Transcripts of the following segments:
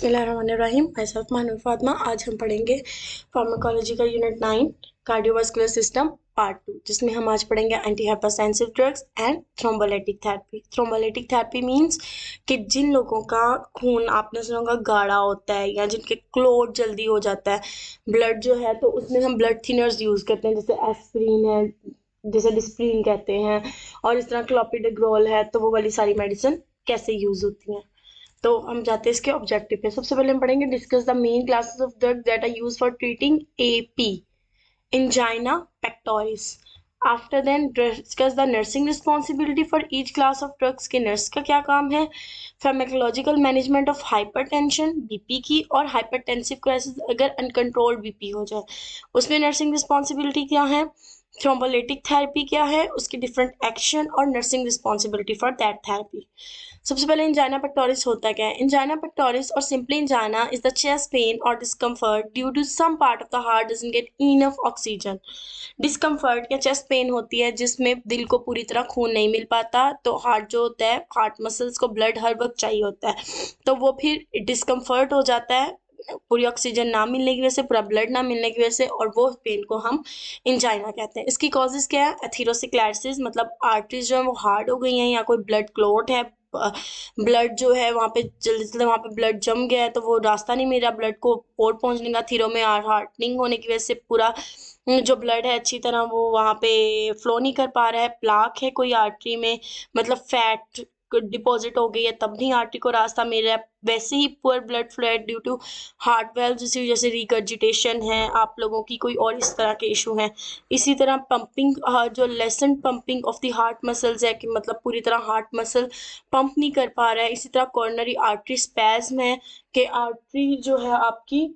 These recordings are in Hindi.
बसमिलीम मैसफ महनूर फातमा आज हम पढ़ेंगे फार्माकोलॉजी का unit nine cardiovascular system part two जिसमें हम आज पढ़ेंगे anti hypertensive drugs and thrombolytic therapy thrombolytic therapy means कि जिन लोगों का खून आपने सुना का गाढ़ा होता है या जिनके क्लोट जल्दी हो जाता है ब्लड जो है तो उसमें हम ब्लड थिनर्स यूज़ करते हैं जैसे एस्प्रीन है जैसे डिस्प्रीन कहते हैं और इस तरह क्लोपिडग्रोल है तो वो वाली सारी मेडिसिन कैसे यूज़ होती हैं तो हम जाते हैं इसके ऑब्जेक्टिव पे सबसे पहले हम पढ़ेंगे discuss the main classes of drug that are use for treating a p pectoris after then discuss the nursing responsibility for each class of drugs के नर्स का क्या काम है pharmacological management of hypertension BP की और हाइपरटेंसिव क्राइसिस अगर अनकंट्रोल्ड बीपी हो जाए उसमें नर्सिंग रिस्पॉन्सिबिलिटी क्या है थ्रोम्बोलिटिक थेरेपी क्या है उसकी डिफरेंट एक्शन और nursing responsibility for that therapy सबसे पहले इंजाइना पेक्टोरिस होता क्या है इंजाइना पेक्टोरिस और simply angina is the chest pain और discomfort due to some part of the heart doesn't get enough oxygen discomfort या चेस्ट पेन होती है जिसमें दिल को पूरी तरह खून नहीं मिल पाता तो हार्ट जो होता है हार्ट मसल्स को ब्लड हर वक्त चाहिए होता है तो वो फिर डिस्कम्फर्ट हो जाता है पूरी ऑक्सीजन ना मिलने की वजह से पूरा ब्लड ना मिलने की वजह से और वो पेन को हम इंजाइना कहते हैं इसकी कॉजेज़ क्या है एथीरोसिक्लाइसिस मतलब आर्टरीज जो है वो हार्ड हो गई हैं या कोई ब्लड क्लोट है ब्लड जो है वहाँ पे जल्दी जल्दी वहाँ पे ब्लड जम गया है तो वो रास्ता नहीं मिल रहा ब्लड को और पहुँचने का थीरो में हार्टनिंग होने की वजह से पूरा हम्म, जो ब्लड है अच्छी तरह वो वहाँ पे फ्लो नहीं कर पा रहा है प्लाक है कोई आर्टरी में मतलब फैट डिपॉजिट हो गई है तब नहीं आरटी को रास्ता मिल रहा है वैसे ही पुअर ब्लड फ्लो है ड्यू टू हार्ट वेल्व जिसकी वजह से रिकर्जिटेशन है आप लोगों की कोई और इस तरह के इशू हैं इसी तरह पंपिंग जो lessen pumping of the heart muscles है कि मतलब पूरी तरह हार्ट मसल पंप नहीं कर पा रहा है इसी तरह कॉर्नरी आर्टरी स्पैज्म है कि आर्टरी जो है आपकी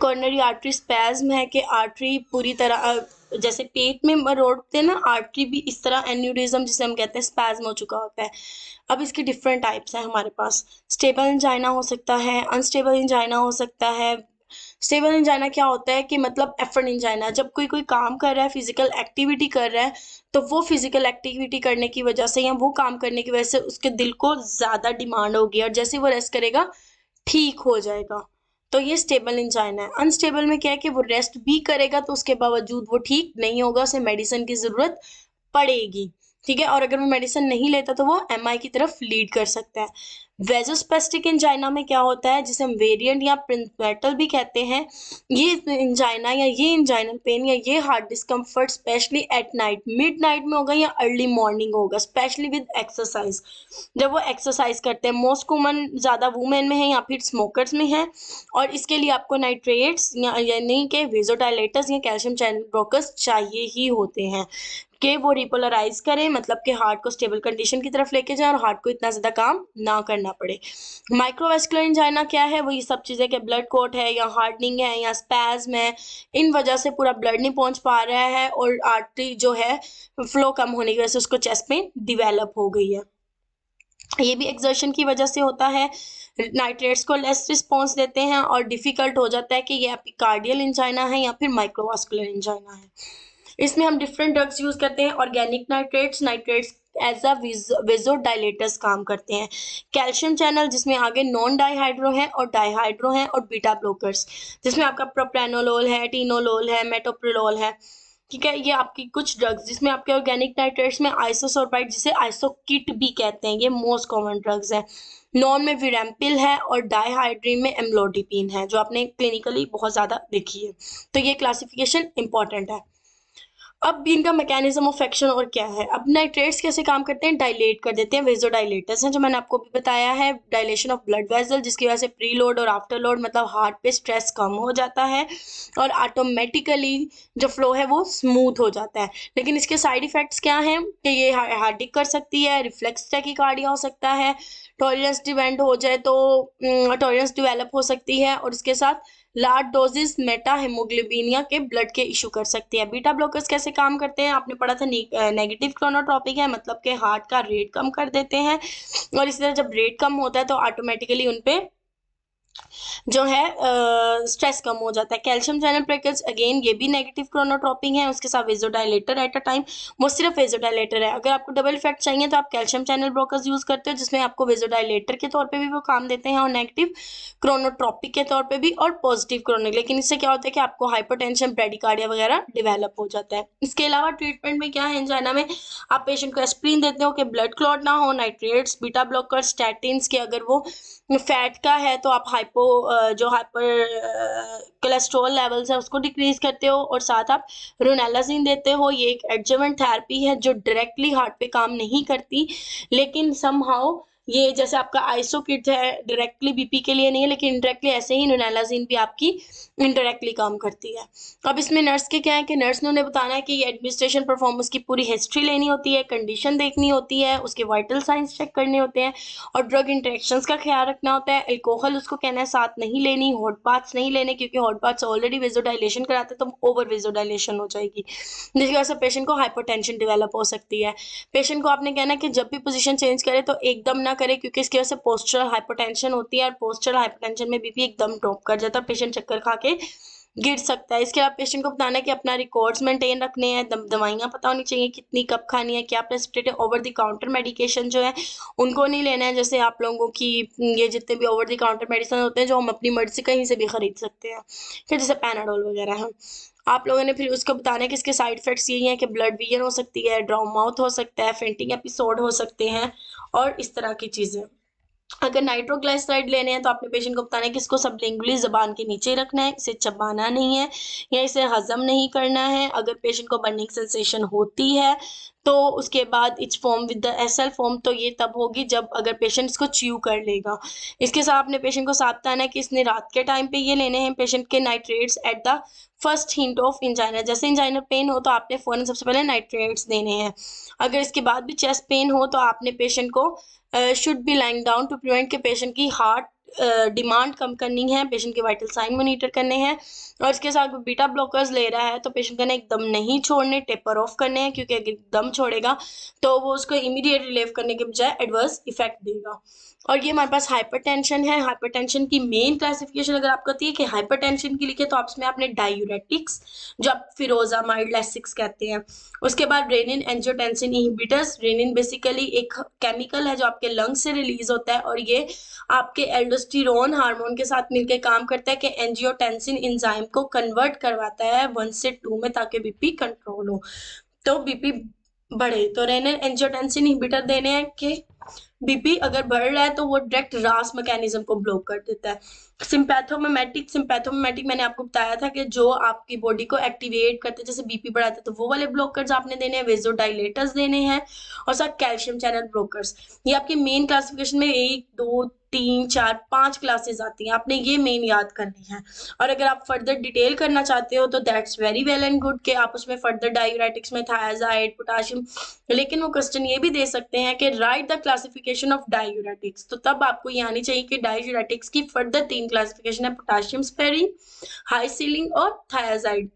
कॉर्नरी आर्टरी स्पैज्म है कि आर्टरी पूरी तरह जैसे पेट में हैं ना आर्टरी भी इस तरह एन्यूरिज्म जिसे हम कहते हैं स्पैज्म हो चुका होता है अब इसके डिफरेंट टाइप्स हैं हमारे पास स्टेबल इंजाइना हो सकता है अनस्टेबल इंजाइना हो सकता है स्टेबल इंजाइना क्या होता है कि मतलब एफर्ट इंजाइना जब कोई कोई काम कर रहा है फिजिकल एक्टिविटी कर रहा है तो वो फिजिकल एक्टिविटी करने की वजह से या वो काम करने की वजह से उसके दिल को ज़्यादा डिमांड होगी और जैसे वो रेस्ट करेगा ठीक हो जाएगा तो ये स्टेबल इंजाइना है अनस्टेबल में क्या है कि वो रेस्ट भी करेगा तो उसके बावजूद वो ठीक नहीं होगा उसे मेडिसिन की ज़रूरत पड़ेगी ठीक है और अगर वो मेडिसिन नहीं लेता तो वो एम की तरफ लीड कर सकता है वेजोस्पेस्टिक इंजाइना में क्या होता है जिसे हम वेरियंट या प्रिंसमेटल भी कहते हैं ये इंजाइना या ये इंजाइनल पेन या ये heart discomfort specially at night mid night में होगा या अर्ली मॉर्निंग होगा स्पेशली विद एक्सरसाइज जब वो एक्सरसाइज करते हैं मोस्ट कॉमन ज़्यादा वुमेन में है या फिर स्मोकर्स में है और इसके लिए आपको नाइट्रेट्स या यानी कि वेजोडाइलेटर्स या कैल्शियम चैनल ब्रोकर्स चाहिए ही होते हैं कि वो रिपोलराइज करें मतलब कि हार्ट को स्टेबल कंडीशन की तरफ लेके जाएं और हार्ट को इतना ज़्यादा काम ना करना पड़े माइक्रोवेस्कुलर इंजाइना क्या है वो ये सब चीज़ें कि ब्लड कोट है या हार्डनिंग है या स्पैज्म है इन वजह से पूरा ब्लड नहीं पहुँच पा रहा है और आर्टरी जो है फ्लो कम होने की वजह से उसको चेस्ट पेन डिवेलप हो गई है ये भी एक्जर्शन की वजह से होता है नाइट्रेट्स को लेस रिस्पॉन्स देते हैं और डिफ़िकल्ट हो जाता है कि ये कार्डियल इंजाइना है या फिर माइक्रोवास्कुलर इंजाइना है इसमें हम डिफरेंट ड्रग्स यूज़ करते हैं organic nitrates nitrates as a dilators काम करते हैं कैल्शियम चैनल जिसमें आगे नॉन डाईहाइड्रो है और डाईहाइड्रो है और बीटा ब्लॉकर्स जिसमें आपका प्रोप्रेनोलोल है टीनोलोल है मेटोप्रोलोल है ठीक है ये आपकी कुछ ड्रग्स जिसमें आपके ऑर्गेनिक नाइट्रेट्स में आइसोसोरबाइट जिसे आइसोकिट भी कहते हैं ये मोस्ट कॉमन ड्रग्स है नॉन में विडेम्पिल है और डाईहाइड्रीन में एम्लोडिपिन है जो आपने क्लिनिकली बहुत ज़्यादा देखी है तो ये क्लासिफिकेशन इंपॉर्टेंट है अब भी इनका मैकेनिज्म ऑफ एक्शन और क्या है अब नाइट्रेट्स कैसे काम करते हैं डायलेट कर देते हैं वेजो डायलेटर्स हैं जो मैंने आपको भी बताया है डायलेशन ऑफ ब्लड वेजल जिसकी वजह से प्री लोड और आफ्टर लोड मतलब हार्ट पे स्ट्रेस कम हो जाता है और ऑटोमेटिकली जो फ्लो है वो स्मूथ हो जाता है लेकिन इसके साइड इफेक्ट्स क्या हैं कि ये हार्डिक कर सकती है रिफ्लेक्स कार्डिया हो सकता है टॉयलेंस डिवेंट हो जाए तो टॉयलेंस हम्म, डिवेलप हो सकती है और इसके साथ लार्ज डोजेस मेटा हेमोग्लोबिनिया के ब्लड के इशू कर सकते हैं बीटा ब्लॉकर्स कैसे काम करते हैं आपने पढ़ा था नेगेटिव क्रोनोट्रॉपिक है मतलब के हार्ट का रेट कम कर देते हैं और इसी तरह जब रेट कम होता है तो ऑटोमेटिकली उनपे जो है स्ट्रेस कम हो जाता है कैल्शियम चैनल ब्रेकर्स अगेन ये भी नेगेटिव क्रोनोट्रॉपिंग है उसके साथ वेजोडाइलेटर एट अ टाइम वो सिर्फ वेजोडाइलेटर है अगर आपको डबल इफेक्ट चाहिए तो आप कैल्शियम चैनल ब्रोकर्स यूज़ करते हो जिसमें आपको वेजोडाइलेटर के तौर पर भी वो काम देते हैं और नेगेटिव क्रोनोट्रॉपिक के तौर पर भी और पॉजिटिव क्रोनिक लेकिन इससे क्या होता है कि आपको हाइपर ब्रेडिकार्डिया वगैरह डिवेलप हो जाता है इसके अलावा ट्रीटमेंट में क्या है एंजाइना में आप पेशेंट को एस्प्रीन देते हो कि ब्लड क्लॉट ना हो नाइट्रेट्स बीटा ब्लॉकर स्टैटिन के अगर वो फैट का है तो आप हाइपो जो हाइपर कोलेस्ट्रॉल लेवल्स है उसको डिक्रीज करते हो और साथ आप रोनेलाजिन देते हो ये एक एडजमेंट थेरेपी है जो डायरेक्टली हार्ट पे काम नहीं करती लेकिन सम हाउ ये जैसे आपका आइसो किट है डायरेक्टली बीपी के लिए नहीं है लेकिन इनडायरेक्टली ऐसे ही नोनालाजीन भी आपकी इनडायरेक्टली काम करती है अब इसमें नर्स के क्या है कि नर्स ने उन्हें बताना है कि ये एडमिनिस्ट्रेशन परफॉर्मेंस की पूरी हिस्ट्री लेनी होती है कंडीशन देखनी होती है उसके वाइटल साइंस चेक करने होते हैं और ड्रग इंट्रेक्शन का ख्याल रखना होता है एल्कोहल उसको कहना है साथ नहीं लेनी हॉट पाथ्स नहीं लेने क्योंकि हॉट पाथ्स ऑलरेडी वेजोडाइलेशन कराते हैं तो ओवर वेजोडाइलेशन हो जाएगी जिसकी वजह से पेशेंट को टेंशन डेवलप हो सकती है पेशेंट को आपने कहना है कि जब भी पोजिशन चेंज करे तो एकदम ना ना करें क्योंकि इसकी वजह से पोस्टरल हाइपोटेंशन होती है और पोस्टरल हाइपोटेंशन में बीपी एकदम टॉप कर जाता है पेशेंट चक्कर खा के गिर सकता है इसके बाद पेशेंट को बताना है कि अपना रिकॉर्ड्स मेंटेन रखने हैं दम दवाइयाँ पता होनी चाहिए कितनी कब खानी है क्या है ओवर द काउंटर मेडिकेशन जो है उनको नहीं लेना है जैसे आप लोगों की ये जितने भी ओवर द काउंटर मेडिसिन होते हैं जो हम अपनी मर्जी कहीं से भी खरीद सकते हैं फिर जैसे पैनाडोल वगैरह है आप लोगों ने फिर उसको बताना है कि इसके साइड इफ़ेक्ट्स यही हैं कि ब्लड विजन हो सकती है ड्राउ माउथ हो सकता है फेंटिंग एपिसोड हो सकते हैं और इस तरह की चीज़ें अगर नाइट्रोग्लाइसराइड लेने हैं तो आपने पेशेंट को बताना है कि इसको सबलिंगुली जबान के नीचे रखना है इसे चबाना नहीं है या इसे हजम नहीं करना है अगर पेशेंट को बर्निंग सेंसेशन होती है तो उसके बाद it's form with the SL form तो ये तब होगी जब अगर पेशेंट इसको च्यू कर लेगा इसके साथ आपने पेशेंट को साफ बताना है कि इसने रात के टाइम पे ये लेने हैं पेशेंट के nitrates at the first hint of angina जैसे इंजाइना पेन हो तो आपने फ़ौरन सबसे पहले नाइट्रेट्स देने हैं अगर इसके बाद भी चेस्ट पेन हो तो आपने पेशेंट को should be lying down to prevent के पेशेंट की हार्ट डिमांड uh, कम करनी है पेशेंट के वाइटल साइन मोनिटर करने हैं और इसके साथ बीटा ब्लॉकर्स ले रहा है तो पेशेंट को एकदम नहीं छोड़ने टेपर ऑफ करने हैं क्योंकि अगर दम छोड़ेगा तो वो उसको इमीडिएट रिलीव करने के बजाय एडवर्स इफेक्ट देगा और ये हमारे पास हाइपरटेंशन है हाइपरटेंशन की मेन क्लासिफिकेशन अगर आप कहती है कि हाइपरटेंशन की लिखे तो आप इसमें आपने डायूरेटिक्स जो आप फिरोजा माइडलेसिक्स कहते हैं उसके बाद renin angiotensin inhibitors renin basically एक केमिकल है जो आपके लंग्स से रिलीज होता है और ये आपके एल्डोस्टिरोन हार्मोन के साथ मिलकर काम करता है कि एंजियोटेंसिन इंजाइम को कन्वर्ट करवाता है वन से टू में ताकि बीपी कंट्रोल हो तो बीपी बढ़े तो रेनिन एंजियोटेंसिन इनहिबिटर देने हैं कि बीपी अगर बढ़ रहा है तो वो डायरेक्ट रास मैकेनिज्म को ब्लॉक कर देता है सिंपैथोमेमेटिक सिंपैथोमेमेटिक मैंने आपको बताया था कि जो आपकी बॉडी को एक्टिवेट करते हैं जैसे बीपी बढ़ाते हैं तो वो वाले ब्लॉकर्स आपने देने हैं वेजो डायलेटर्स देने हैं और साथ कैल्शियम चैनल ब्लॉकर्स ये आपके मेन क्लासिफिकेशन में एक दो तीन चार पांच क्लासेस आती हैं आपने ये मेन याद करनी है और अगर आप फर्दर डिटेल करना चाहते हो तो that's very well and good कि आप उसमें फर्दर डायबिटिक्स में थायजाइड पोटाशियम लेकिन वो क्वेश्चन ये भी दे सकते हैं कि write the classification of diuretics तो तब आपको ये आनी चाहिए कि डायबिटिक्स की फर्दर तीन तीन क्लासिफिकेशन है पोटाशियम स्पेरिंग हाई सीलिंग और थायाजाइड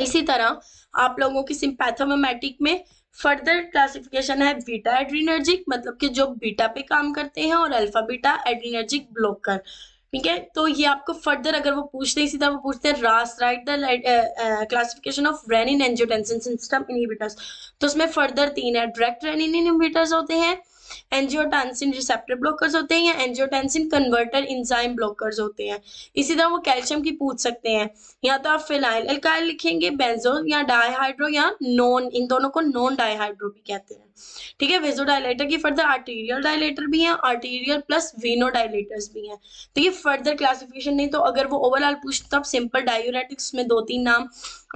इसी तरह आप लोगों की सिंपैथोमेटिक में फर्दर क्लासिफिकेशन है बीटा एड्रीनर्जिक मतलब कि जो बीटा पे काम करते हैं और अल्फा बीटा एड्रीनर्जिक ब्लॉकर ठीक है तो ये आपको फर्दर अगर वो पूछते हैं इसी तरह वो पूछते हैं RAS write the classification of renin angiotensin system inhibitors तो उसमें फर्दर तीन है डायरेक्ट रेनिन इनहिबिटर्स होते हैं एंजियोटेंसिन रिसेप्टर ब्लॉकर्स होते हैं या एंजियोटेंसिन कन्वर्टर इंजाइम ब्लॉकर्स होते हैं इसी तरह वो कैल्शियम की पूछ सकते हैं या तो आप फिनाइल अल्काइल लिखेंगे बेंजो या डाईहाइड्रो या नॉन इन दोनों को नॉन डाईहाइड्रो भी कहते हैं ठीक है वेजो डायलेटर की फर्दर आर्टीरियल डायलेटर भी हैं आर्टीरियल प्लस वेनो डायलेटर्स भी हैं तो ये फर्दर क्लासिफिकेशन नहीं तो अगर वो ओवरऑल पूछ तब सिंपल डायोरेटिक्स में दो तीन नाम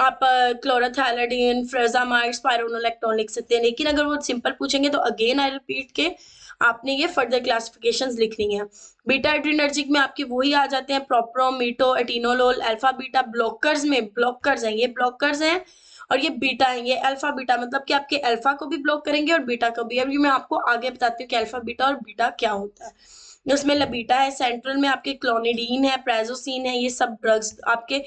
आप क्लोराथैलाडीन फ्रेजामाइड्स स्पायरोनोलेक्टोन लिख सकते हैं लेकिन अगर वो सिंपल पूछेंगे तो अगेन आई रिपीट के आपने ये फर्दर क्लासिफिकेशन लिखनी है बीटा एड्रीनर्जिक में आपके वही आ जाते हैं प्रोप्रोमीटो एटिनोलोल अल्फा बीटा ब्लॉकर्स में ब्लॉकर्स हैं ये ब्लॉकर्स हैं और ये बीटा है ये अल्फा बीटा मतलब कि आपके अल्फा को भी ब्लॉक करेंगे और बीटा को भी अभी मैं आपको आगे बताती हूँ कि अल्फा बीटा और बीटा क्या होता है उसमें लबीटा है सेंट्रल में आपके क्लोनिडीन है प्रेजोसिन है ये सब ड्रग्स आपके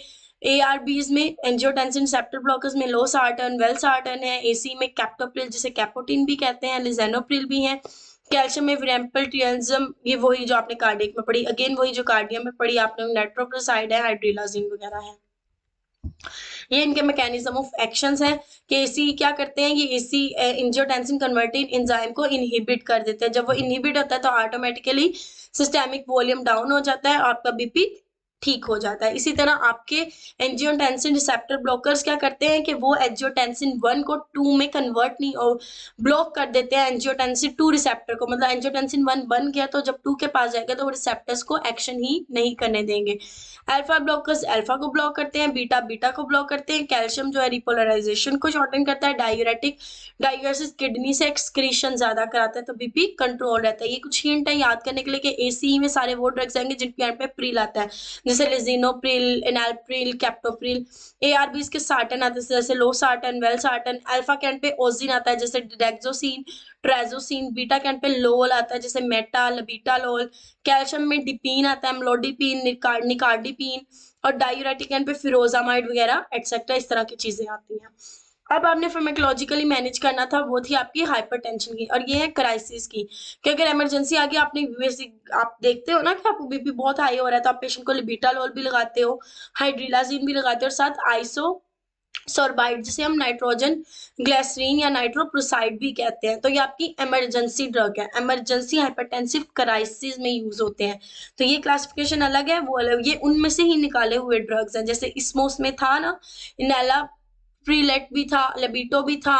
ए आर बीज में एंजियोटेंसिन सेप्टर ब्लॉकर्स में लो सार्टन वेल सार्टन है ए सी में कैप्टोप्रिल जिसे कैपोटिन भी कहते हैं लिजेनोप्रिल भी है कैल्शियम में विरेम्पल्ट्रियजम ये वही जो आपने कार्डियक में पढ़ी अगेन वही जो कार्डियम में पढ़ी आपने नेट्रोप्रोसाइड है हाइड्रिलाजिन वगैरह है ये इनके मैकेनिज्म ऑफ एक्शंस हैं कि इसी क्या करते हैं ये इसी इंजियोटेंसिन कन्वर्टिंग इंजाइम को इनहिबिट कर देते हैं जब वो इनहिबिट होता है तो ऑटोमेटिकली सिस्टेमिक वॉल्यूम डाउन हो जाता है आपका बीपी ठीक हो जाता है इसी तरह आपके एंजियोटेंसिन रिसेप्टर ब्लॉकर्स क्या करते हैं कि वो एंजियोटेंसिन वन को टू में कन्वर्ट नहीं और ब्लॉक कर देते हैं एंजियोटेंसिन टू रिसेप्टर को मतलब एंजियोटेंसिन वन बन गया तो जब टू के पास जाएगा तो वो रिसेप्टर्स को एक्शन ही नहीं करने देंगे अल्फा ब्लॉकर्स अल्फा को ब्लॉक करते हैं बीटा बीटा को ब्लॉक करते हैं कैल्शियम जो है रिपोलराइजेशन को शॉर्टन करता है डायूरेटिक डायूरेसिस किडनी से एक्सक्रीशन ज्यादा कराता है तो बीपी कंट्रोल रहता है ये कुछ हिंट है याद करने के लिए कि एसीई e में सारे वो ड्रग्स आएंगे जिनके एंड पे प्री लाता है जैसे लिजिनोप्रिल एनाल्प्रिल कैप्टोप्रिल ए आर बीज के सार्टन आते हैं जैसे losartan valsartan alpha कैंट पे ओजिन आता है जैसे डेक्जोसिन ट्रेजोसिन बीटा कैंट पे लोल आता है जैसे मेटा लबीटा लोल कैल्शियम में डिपिन आता है एमलोडिपिन निकार्डिपिन और डायूरेटिक कैंट पे फिरोजामाइड वगैरह एटसेट्रा इस तरह की चीजें आती हैं अब आपने फार्मेकोलॉजिकली मैनेज करना था वो थी आपकी हाइपरटेंशन की और ये है क्राइसिस की क्योंकि अगर इमरजेंसी आ गई आपने आप देखते हो ना कि आपको बीपी बहुत हाई हो रहा है तो आप पेशेंट को लिबिटालोल भी लगाते हो हाइड्रिलाजिन भी लगाते हो और साथ आइसो सोरबाइड जिसे हम नाइट्रोजन ग्लैसरीन या नाइट्रोप्रोसाइड भी कहते हैं तो ये आपकी इमरजेंसी ड्रग है इमरजेंसी हाइपरटेंसिव क्राइसिस में यूज होते हैं तो ये क्लासिफिकेशन अलग है वो अलग ये उनमें से ही निकाले हुए ड्रग्स हैं जैसे इसमोस में था ना इनेला प्रीलेट भी था लेबिटो भी था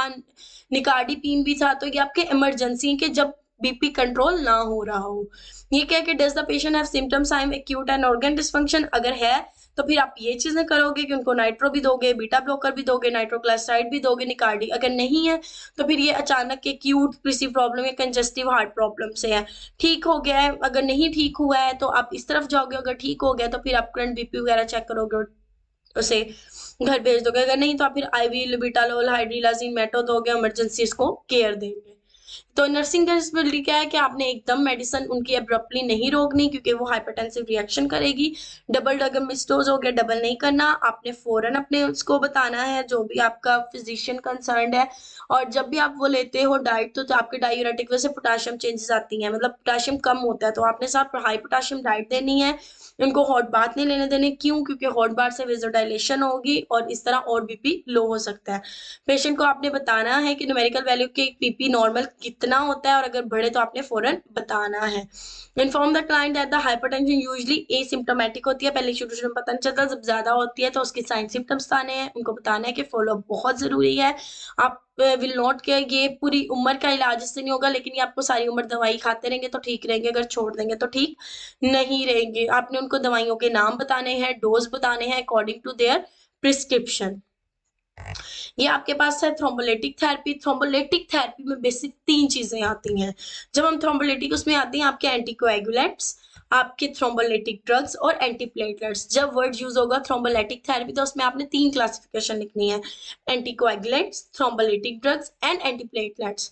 निकार्डीपीन भी था तो ये आपके इमरजेंसी के जब बीपी कंट्रोल ना हो रहा हो ये कह कि does the patient have symptoms I am acute and organ dysfunction अगर है तो फिर आप ये चीजें करोगे कि उनको नाइट्रो भी दोगे बीटा ब्लॉकर भी दोगे नाइट्रोक्लासाइड भी दोगे निकार्डी अगर नहीं है तो फिर ये अचानक के क्यूट किसी प्रॉब्लम या कंजेस्टिव हार्ट प्रॉब्लम से है ठीक हो गया है अगर नहीं ठीक हुआ है तो आप इस तरफ जाओगे अगर ठीक हो गया तो फिर आप करंट बीपी वगैरह चेक करोगे उसे घर भेज दोगे अगर नहीं तो आप फिर आईवी बिटालोल हाइड्रीलाजिन मेटो दोगे इमरजेंसी इसको केयर देंगे तो नर्सिंग कैपेबिलिटी क्या है कि आपने एकदम मेडिसिन उनकी अब्रप्टली नहीं रोकनी क्योंकि वो हाइपरटेंसिव रिएक्शन करेगी डबल डगम मिसडोज हो गया डबल नहीं करना आपने फौरन अपने उसको बताना है जो भी आपका फिजिशियन कंसर्न है और जब भी आप वो लेते हो डाइट तो, तो आपके डायूरेटिक वजह से पोटाशियम चेंजेस आती हैं मतलब पोटाशियम कम होता है तो आपने साथ हाई पोटाशियम डाइट देनी है उनको हॉट बाथ नहीं लेने देने क्यों क्योंकि हॉट बाथ से वेजोडाइलेशन होगी और इस तरह और बीपी लो हो सकता है पेशेंट को आपने बताना है कि न्यूमेरिकल वैल्यू के पीपी नॉर्मल कितना होता है और अगर बढ़े तो आपने फौरन बताना है inform the client at the tension usually asymptomatic होती है पहले शुरू शुरू में पता नहीं चलता जब ज्यादा होती है तो उसके साइन सिम्टम्स आने हैं उनको बताना है कि फॉलोअप बहुत जरूरी है आप विल नॉट केयर ये पूरी उम्र का इलाज इससे नहीं होगा लेकिन ये आपको सारी उम्र दवाई खाते रहेंगे तो ठीक रहेंगे अगर छोड़ देंगे तो ठीक नहीं रहेंगे आपने उनको दवाइयों के नाम बताने हैं डोज बताने हैं अकॉर्डिंग टू देयर प्रिस्क्रिप्शन ये आपके पास है थ्रोम्बोलेटिक थेरेपी थ्रोम्बोलेटिक थेरेपी में बेसिक तीन चीजें आती हैं जब हम थ्रोम्बोलेटिक उसमें आती हैं आपके एंटीकोएगुलेट्स आपके थ्रोम्बोलेटिक ड्रग्स और एंटीप्लेटलेट्स जब वर्ड यूज होगा थ्रोम्बोलेटिक थेरेपी तो उसमें आपने तीन क्लासिफिकेशन लिखनी है anticoagulants thrombolytic drugs and antiplatelets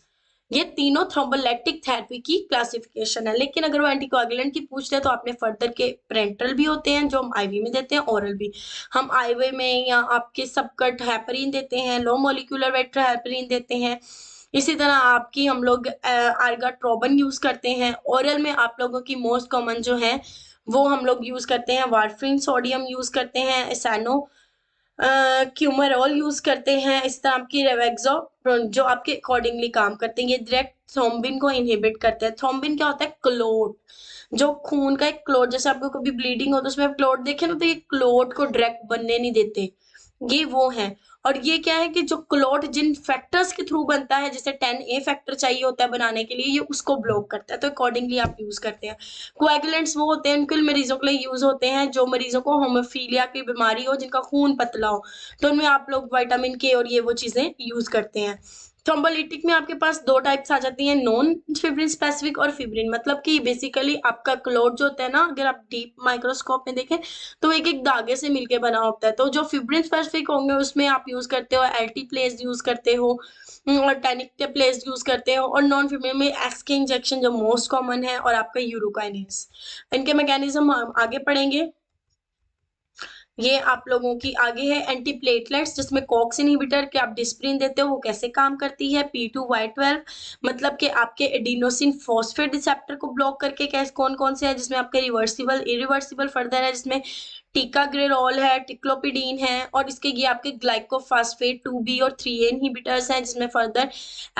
ये तीनों थ्रोम्बोलेटिक थेरेपी की क्लासिफिकेशन है लेकिन अगर वो एंटीकोएगुलेंट की पूछते हैं तो आपने फर्दर के प्रेंटल भी होते हैं जो हम आईवी में देते हैं ओरल भी हम आईवी में या आपके सबकट हैपरिन देते हैं लो मोलिकुलर वेट्रा हैपरिन देते हैं इसी तरह आपकी हम लोग आर्गा ट्रोबन यूज़ करते हैं ओरल में आप लोगों की मोस्ट कॉमन जो है वो हम लोग यूज़ करते हैं वार्फिन सोडियम यूज़ करते हैं एसानो क्यूमरॉल यूज़ करते हैं इस तरह आपकी रेवेक्सो जो आपके अकॉर्डिंगली काम करते हैं ये डायरेक्ट थ्रोम्बिन को इनहिबिट करते हैं थ्रोम्बिन क्या होता है क्लोट जो खून का एक क्लोट जैसे आपको कभी ब्लीडिंग हो तो उसमें आप क्लोट देखें ना तो ये क्लोट को डायरेक्ट बनने नहीं देते ये वो है और ये क्या है कि जो क्लॉट जिन फैक्टर्स के थ्रू बनता है जैसे टेन ए फैक्टर चाहिए होता है बनाने के लिए ये उसको ब्लॉक करता है तो अकॉर्डिंगली आप यूज़ करते हैं कोएगुलेंट्स वो होते हैं उनके मरीजों के लिए यूज़ होते हैं जो मरीजों को होमोफीलिया की बीमारी हो जिनका खून पतला हो तो उनमें आप लोग वाइटामिन के और ये वो चीज़ें यूज़ करते हैं थ्रोम्बोलिटिक में आपके पास दो टाइप्स आ जाती हैं नॉन फिब्रिन स्पेसिफिक और फिब्रिन मतलब कि बेसिकली आपका क्लोट जो होता है ना अगर आप डीप माइक्रोस्कोप में देखें तो एक एक धागे से मिलके बना होता है तो जो फिब्रिन स्पेसिफिक होंगे उसमें आप यूज करते हो एल्टी प्लेस यूज करते हो और टेनिक प्लेस यूज करते हो और नॉन फिब्रिन में एक्स के इंजेक्शन जो मोस्ट कॉमन है और आपका यूरोकाइनेस इनके मैकेनिज्म आगे पढ़ेंगे ये आप लोगों की आगे है एंटी प्लेटलेट्स जिसमें कॉक्स इनहिबिटर के आप डिस्प्रिन देते हो वो कैसे काम करती है पी टू वाई ट्वेल्व मतलब कि आपके एडिनोसिन फॉस्फेट रिसेप्टर को ब्लॉक करके कैसे कौन कौन से है जिसमें आपके रिवर्सिबल इरिवर्सिबल फर्दर है जिसमें टीकाग्रेरोल है टिक्लोपिडीन है और इसके ये आपके ग्लाइकोफास्फेट टू बी और थ्री ए इनहिबिटर्स हैं जिसमें फर्दर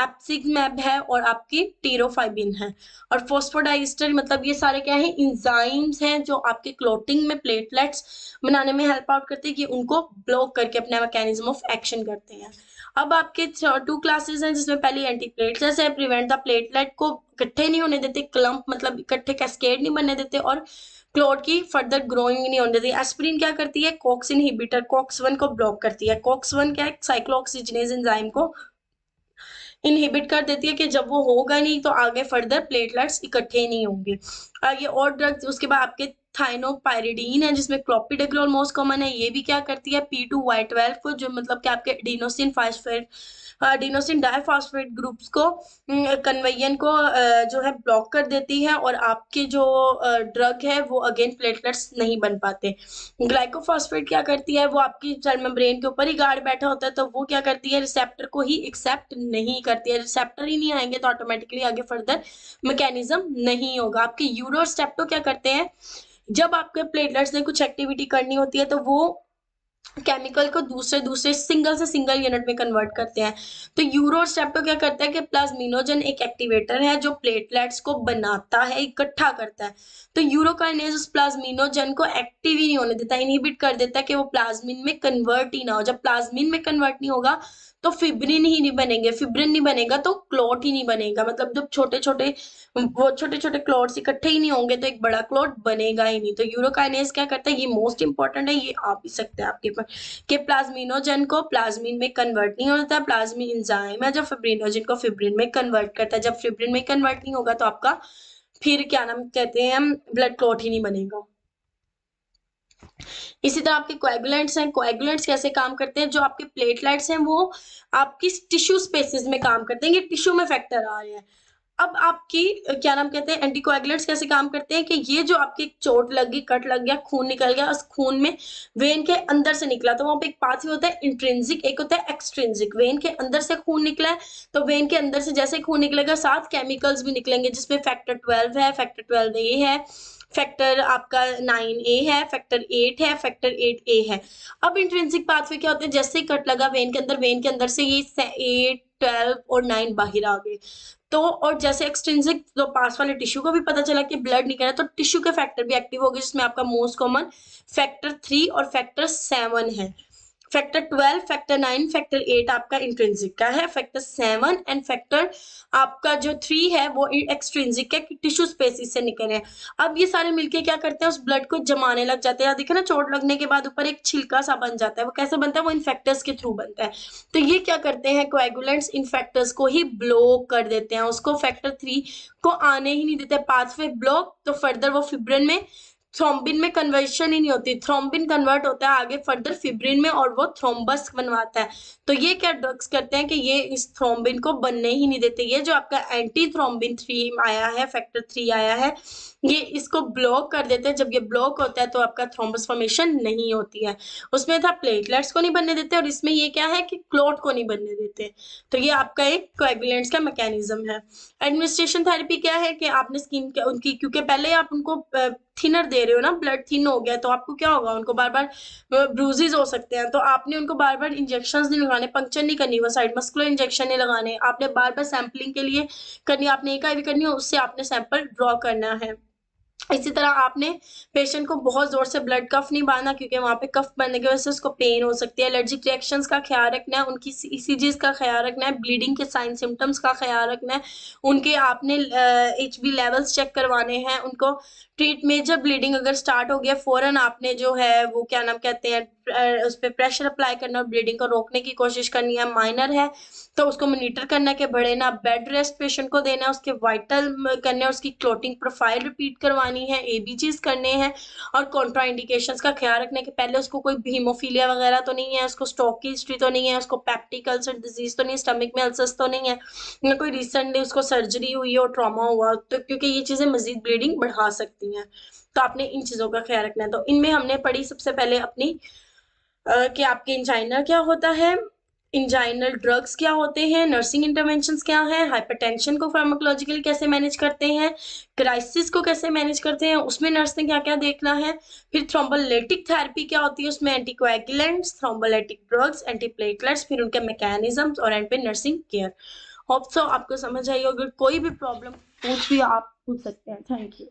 एप्सिकमैब है और आपकी टीरोफाइबिन है और फोस्फोडाइस्टर मतलब ये सारे क्या है इंजाइम्स हैं जो आपके क्लोटिंग में प्लेटलेट्स बनाने में हेल्प आउट करते हैं कि उनको ब्लॉक करके अपना मैकेनिज्म ऑफ एक्शन करते हैं अब आपके टू क्लासेस हैं जिसमें पहले एंटी प्लेटलेट्स है प्रिवेंट द प्लेटलेट को इकट्ठे नहीं होने देते क्लम्प मतलब इकट्ठे कैस्केड नहीं बनने देते और क्लोट की फर्दर ग्रोइंग नहीं होने देती एस्पिरिन क्या करती है कॉक्स इनहिबिटर कॉक्स वन को ब्लॉक करती है कॉक्स वन क्या है साइक्लोक्सीजनेज एंजाइम को इनहिबिट कर देती है कि जब वो होगा नहीं तो आगे फर्दर प्लेटलेट्स इकट्ठे नहीं होंगे आगे और ड्रग्स उसके बाद आपके थाइनोपायरिडीन है जिसमें क्लोपिडेग्रोल मोस्ट कॉमन है ये भी क्या करती है पी टू वाई ट्वेल्व को जो मतलब कि आपके adenosine phosphate adenosine diphosphate groups को कन्वेयन को जो है ब्लॉक कर देती है और आपके जो ड्रग है वो अगेन प्लेटलेट्स नहीं बन पाते ग्लाइकोफॉस्फेट क्या करती है वो आपकी सेल मेम्ब्रेन के ऊपर ही गार्ड बैठा होता है तो वो क्या करती है रिसेप्टर को ही एक्सेप्ट नहीं करती है रिसेप्टर ही नहीं आएंगे तो ऑटोमेटिकली आगे फर्दर मैकेनिज्म नहीं होगा आपके यूरोप्टो क्या करते हैं जब आपके प्लेटलेट्स ने कुछ एक्टिविटी करनी होती है तो वो केमिकल को दूसरे दूसरे सिंगल से सिंगल यूनिट में कन्वर्ट करते हैं तो यूरो स्टेप को क्या करता है कि प्लाज्मिनोजन एक एक्टिवेटर है जो प्लेटलेट्स को बनाता है इकट्ठा करता है तो यूरोकाइनेज उस प्लाज्मिनोजन को एक्टिव ही नहीं होने देता इनहिबिट कर देता है कि वो प्लाज्मिन में कन्वर्ट ही ना हो जब प्लाज्मिन में कन्वर्ट नहीं होगा तो फिब्रिन ही नहीं बनेंगे फिब्रिन नहीं बनेगा तो क्लॉट ही नहीं बनेगा मतलब जब छोटे छोटे वो छोटे छोटे क्लॉट इकट्ठे ही नहीं होंगे तो एक बड़ा क्लॉट बनेगा ही नहीं तो यूरोकाइनेज क्या करता है ये मोस्ट इंपॉर्टेंट है ये आप ही सकते हैं आपके कि प्लाज्मीनोजन को प्लाज्मीन में कन्वर्ट नहीं होता प्लाज्मी इंजाइम है जो फिब्रिनोजन को फिब्रिन में कन्वर्ट करता है जब फिब्रिन में कन्वर्ट नहीं होगा तो आपका फिर क्या नाम कहते हैं ब्लड क्लॉट ही नहीं बनेगा इसी तरह आपके क्वेगुलेंट्स हैं क्वेगुलेंट्स कैसे काम करते हैं जो आपके प्लेटलेट्स हैं वो आपकी टिश्यू स्पेसिस में काम करते हैं ये टिश्यू में फैक्टर आ रहे हैं अब आपकी क्या नाम कहते हैं एंटीकोएगुलेट्स कैसे काम करते हैं कि ये जो आपकी चोट लग गई कट लग गया खून निकल गया उस खून में वेन के अंदर से निकला तो वहां पे एक ही होता है इंट्रेंसिक एक होता है एक्सट्रेंसिक वेन के अंदर से खून निकला है तो वेन के अंदर से जैसे खून निकलेगा साथ केमिकल्स भी निकलेंगे जिसमें फैक्टर ट्वेल्व है फैक्टर ट्वेल्व ए है फैक्टर आपका नाइन ए है फैक्टर एट है फैक्टर एट ए है अब इंट्रेंसिक पाथवे क्या होते हैं जैसे कट लगा वेन के अंदर वेन के अंदर से ये एट ट्वेल्व और नाइन बाहर आ गए तो और जैसे एक्सटेंसिक तो पास वाले टिश्यू को भी पता चला कि ब्लड निकल रहा है तो टिश्यू के फैक्टर भी एक्टिव हो गए जिसमें आपका मोस्ट कॉमन फैक्टर थ्री और फैक्टर सेवन है factor twelve factor nine factor eight आपका इंट्रेंसिक का है फैक्टर सेवन एंड फैक्टर आपका जो थ्री है वो एक्सट्रेंसिक है टिश्यू स्पेसिस से निकल रहे हैं अब ये सारे मिलके क्या करते हैं उस ब्लड को जमाने लग जाते हैं देखे ना चोट लगने के बाद ऊपर एक छिलका सा बन जाता है वो कैसे बनता है वो इन्फेक्टर्स के थ्रू बनता है तो ये क्या करते हैं कोएगुलेंट्स इन्फेक्टर्स को ही ब्लॉक कर देते हैं उसको फैक्टर थ्री को आने ही नहीं देते पाथवे ब्लॉक तो फर्दर वो फिब्रन में थ्रोम्बिन में कन्वर्शन ही नहीं होती थ्रोम्बिन कन्वर्ट होता है आगे फर्दर फिब्रिन में और वो थ्रोम्बस बनवाता है तो ये क्या ड्रग्स करते हैं कि ये इस थ्रोम्बिन को बनने ही नहीं देते ये जो आपका एंटी थ्रोम्बिन थ्री आया है फैक्टर थ्री आया है ये इसको ब्लॉक कर देते हैं जब ये ब्लॉक होता है तो आपका थ्रोम्बस फॉर्मेशन नहीं होती है उसमें था प्लेटलेट्स को नहीं बनने देते और इसमें ये क्या है कि क्लोट को नहीं बनने देते तो ये आपका एक कोएगुलेंट्स का मैकेनिज्म है एडमिनिस्ट्रेशन थेरेपी क्या है कि आपने स्किन उनकी क्योंकि पहले आप उनको थिनर दे रहे हो ना ब्लड थिन हो गया तो आपको क्या होगा उनको बार बार ब्रूजेज हो सकते हैं तो आपने उनको बार बार इंजेक्शन नहीं लगाने पंक्चर नहीं करनी वो साइड मस्कुलर इंजेक्शन नहीं लगाने आपने बार बार सैम्पलिंग के लिए करनी आपने एक आई करनी है उससे आपने सैंपल ड्रॉ करना है इसी तरह आपने पेशेंट को बहुत ज़ोर से ब्लड कफ नहीं बांधना क्योंकि वहाँ पे कफ बनने की वजह से उसको पेन हो सकती है एलर्जिक रिएक्शंस का ख्याल रखना है उनकी चीज का ख्याल रखना है ब्लीडिंग के साइन सिम्टम्स का ख्याल रखना है उनके आपने एच बी लेवल्स चेक करवाने हैं उनको ट्रीट मेजर ब्लीडिंग अगर स्टार्ट हो गया फ़ौरन आपने जो है वो क्या नाम कहते हैं उस पर प्रेशर अप्लाई करना और ब्लीडिंग को रोकने की कोशिश करनी है माइनर है तो उसको मोनिटर करना है कि बढ़े ना बेड रेस्ट पेशेंट को देना है उसके वाइटल करने है उसकी क्लोटिंग प्रोफाइल रिपीट करवानी है चीज़ करने हैं और कॉन्ट्राइंडिकेशंस का ख्याल रखना है कि पहले उसको कोई भीमोफीलिया वगैरह तो नहीं है उसको स्टॉक की हिस्ट्री तो नहीं है उसको पैप्टिक अल्सर डिजीज तो नहीं है स्टमिक में अल्सर्स तो नहीं है ना कोई रिसेंटली उसको सर्जरी हुई और ट्रामा हुआ तो क्योंकि ये चीज़ें मजीद ब्लीडिंग बढ़ा सकती हैं तो आपने इन चीज़ों का ख्याल रखना है तो इनमें हमने पढ़ी सबसे पहले अपनी कि आपके इंजाइनर क्या होता है इंजाइनल ड्रग्स क्या होते हैं नर्सिंग इंटरवेंशन क्या हाइपर हाइपरटेंशन को फार्माकोलॉजिकली कैसे मैनेज करते हैं क्राइसिस को कैसे मैनेज करते हैं उसमें नर्स ने क्या क्या देखना है फिर थ्रोम्बोलेटिक थेरेपी क्या होती है उसमें एंटीकोएगुलेंट्स थ्रोम्बोलेटिक ड्रग्स एंटीप्लेटलेट्स फिर उनके मैकेनिज्म और एंड पे नर्सिंग केयर होप सो आपको समझ आई होगी कोई भी प्रॉब्लम पूछ भी आप पूछ सकते हैं थैंक यू